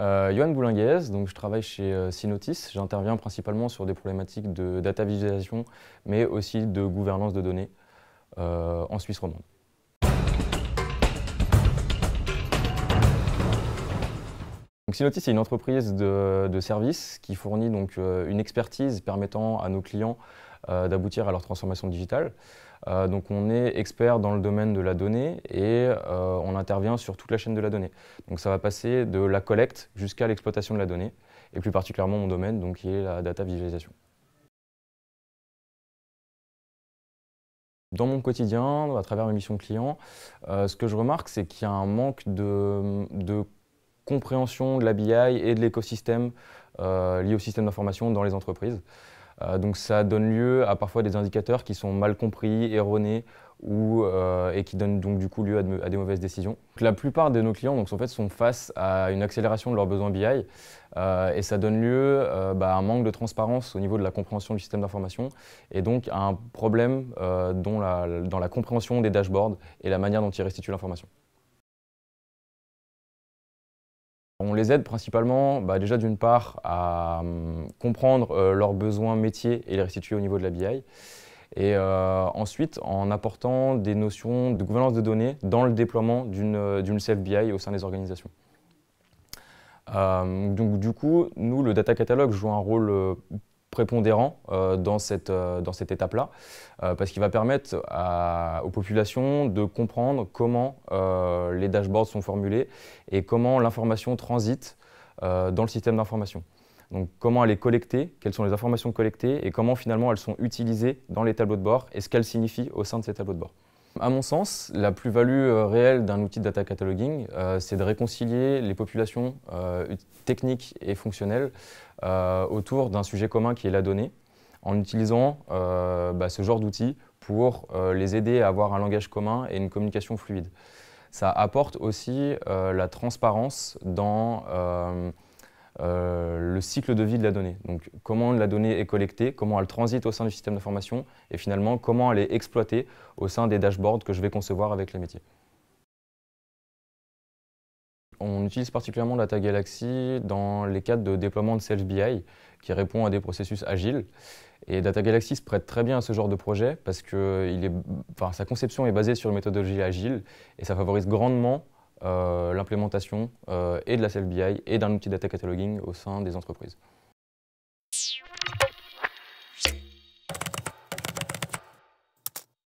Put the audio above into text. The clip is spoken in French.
Euh, Johan Boulinguez, donc je travaille chez euh, Synotis. J'interviens principalement sur des problématiques de data visualisation, mais aussi de gouvernance de données euh, en Suisse romande. Synotis est une entreprise de, services qui fournit donc euh, une expertise permettant à nos clients euh, d'aboutir à leur transformation digitale. Euh, donc on est expert dans le domaine de la donnée et euh, on intervient sur toute la chaîne de la donnée. Donc ça va passer de la collecte jusqu'à l'exploitation de la donnée et plus particulièrement mon domaine donc, qui est la data visualisation. dans mon quotidien, à travers mes missions clients, ce que je remarque, c'est qu'il y a un manque de, compréhension de la BI et de l'écosystème lié au système d'information dans les entreprises. Euh, donc ça donne lieu à parfois des indicateurs qui sont mal compris, erronés, euh, et qui donnent donc du coup lieu à, des mauvaises décisions. la plupart de nos clients donc, en fait, sont face à une accélération de leurs besoins BI euh, et ça donne lieu bah, à un manque de transparence au niveau de la compréhension du système d'information et donc à un problème dans la compréhension des dashboards et la manière dont ils restituent l'information. On les aide principalement, bah, déjà d'une part, à hum, comprendre euh, leurs besoins métiers et les restituer au niveau de la BI. Et euh, ensuite, en apportant des notions de gouvernance de données dans le déploiement d'une euh, BI au sein des organisations. donc du coup, nous, le data catalogue joue un rôle prépondérant euh, dans cette, euh, dans cette étape-là, euh, parce qu'il va permettre aux populations de comprendre comment les dashboards sont formulés et comment l'information transite dans le système d'information. Donc comment elle est collectée, quelles sont les informations collectées et comment finalement elles sont utilisées dans les tableaux de bord et ce qu'elles signifient au sein de ces tableaux de bord. À mon sens, la plus-value euh, réelle d'un outil de data cataloging, euh, c'est de réconcilier les populations euh, techniques et fonctionnelles autour d'un sujet commun qui est la donnée, en utilisant bah, ce genre d'outils pour les aider à avoir un langage commun et une communication fluide. Ça apporte aussi la transparence dans euh, le cycle de vie de la donnée. Donc comment la donnée est collectée, comment elle transite au sein du système d'information et finalement comment elle est exploitée au sein des dashboards que je vais concevoir avec les métiers. On utilise particulièrement Data Galaxy dans les cadres de déploiement de self-BI qui répond à des processus agiles. Et Data Galaxy se prête très bien à ce genre de projet parce que sa conception est basée sur une méthodologie agile et ça favorise grandement euh, l'implémentation euh, et de la BI et d'un outil data cataloging au sein des entreprises.